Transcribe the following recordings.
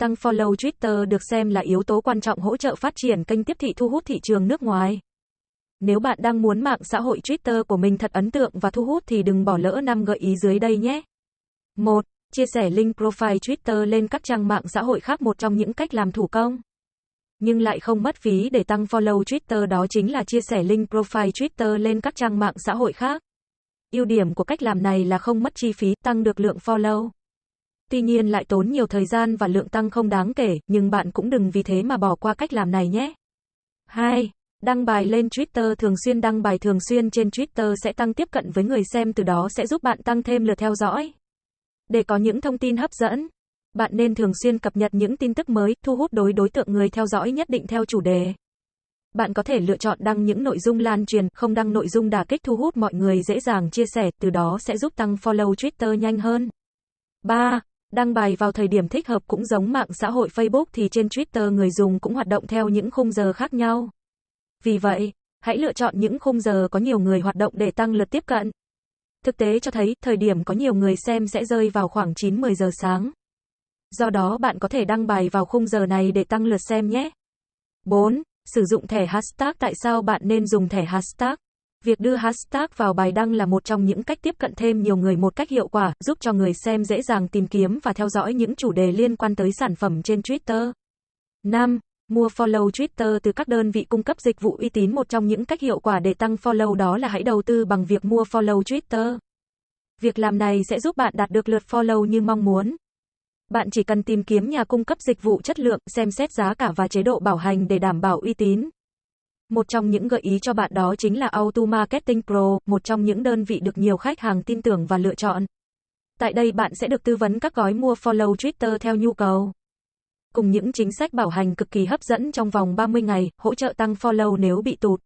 Tăng follow Twitter được xem là yếu tố quan trọng hỗ trợ phát triển kênh tiếp thị thu hút thị trường nước ngoài. Nếu bạn đang muốn mạng xã hội Twitter của mình thật ấn tượng và thu hút thì đừng bỏ lỡ 5 gợi ý dưới đây nhé. 1. Chia sẻ link profile Twitter lên các trang mạng xã hội khác một trong những cách làm thủ công. Nhưng lại không mất phí để tăng follow Twitter đó chính là chia sẻ link profile Twitter lên các trang mạng xã hội khác. Ưu điểm của cách làm này là không mất chi phí, tăng được lượng follow tuy nhiên lại tốn nhiều thời gian và lượng tăng không đáng kể, nhưng bạn cũng đừng vì thế mà bỏ qua cách làm này nhé. 2. Đăng bài lên Twitter thường xuyên Đăng bài thường xuyên trên Twitter sẽ tăng tiếp cận với người xem từ đó sẽ giúp bạn tăng thêm lượt theo dõi. Để có những thông tin hấp dẫn, bạn nên thường xuyên cập nhật những tin tức mới, thu hút đối đối tượng người theo dõi nhất định theo chủ đề. Bạn có thể lựa chọn đăng những nội dung lan truyền, không đăng nội dung đả kích thu hút mọi người dễ dàng chia sẻ, từ đó sẽ giúp tăng follow Twitter nhanh hơn. 3. Đăng bài vào thời điểm thích hợp cũng giống mạng xã hội Facebook thì trên Twitter người dùng cũng hoạt động theo những khung giờ khác nhau. Vì vậy, hãy lựa chọn những khung giờ có nhiều người hoạt động để tăng lượt tiếp cận. Thực tế cho thấy, thời điểm có nhiều người xem sẽ rơi vào khoảng 9-10 giờ sáng. Do đó bạn có thể đăng bài vào khung giờ này để tăng lượt xem nhé. 4. Sử dụng thẻ hashtag Tại sao bạn nên dùng thẻ hashtag? Việc đưa hashtag vào bài đăng là một trong những cách tiếp cận thêm nhiều người một cách hiệu quả, giúp cho người xem dễ dàng tìm kiếm và theo dõi những chủ đề liên quan tới sản phẩm trên Twitter. 5. Mua follow Twitter từ các đơn vị cung cấp dịch vụ uy tín một trong những cách hiệu quả để tăng follow đó là hãy đầu tư bằng việc mua follow Twitter. Việc làm này sẽ giúp bạn đạt được lượt follow như mong muốn. Bạn chỉ cần tìm kiếm nhà cung cấp dịch vụ chất lượng, xem xét giá cả và chế độ bảo hành để đảm bảo uy tín. Một trong những gợi ý cho bạn đó chính là Auto Marketing Pro, một trong những đơn vị được nhiều khách hàng tin tưởng và lựa chọn. Tại đây bạn sẽ được tư vấn các gói mua follow Twitter theo nhu cầu. Cùng những chính sách bảo hành cực kỳ hấp dẫn trong vòng 30 ngày, hỗ trợ tăng follow nếu bị tụt.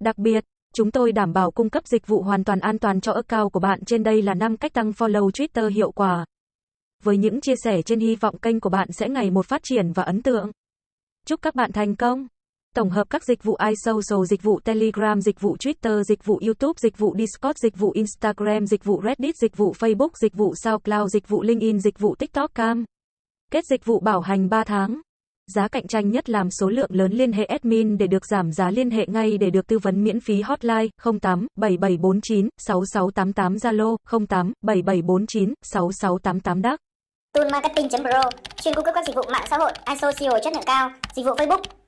Đặc biệt, chúng tôi đảm bảo cung cấp dịch vụ hoàn toàn an toàn cho account của bạn trên đây là 5 cách tăng follow Twitter hiệu quả. Với những chia sẻ trên hy vọng kênh của bạn sẽ ngày một phát triển và ấn tượng. Chúc các bạn thành công! tổng hợp các dịch vụ iSocial, dịch vụ Telegram, dịch vụ Twitter, dịch vụ YouTube, dịch vụ Discord, dịch vụ Instagram, dịch vụ Reddit, dịch vụ Facebook, dịch vụ SoundCloud, dịch vụ LinkedIn, dịch vụ TikTok Cam. Kết dịch vụ bảo hành 3 tháng. Giá cạnh tranh nhất làm số lượng lớn liên hệ admin để được giảm giá liên hệ ngay để được tư vấn miễn phí hotline 08 7749 6688 Zalo 08 7749 6688 Đắc. Tool Marketing.pro chuyên cung cấp các dịch vụ mạng xã hội, iSocial chất lượng cao, dịch vụ Facebook,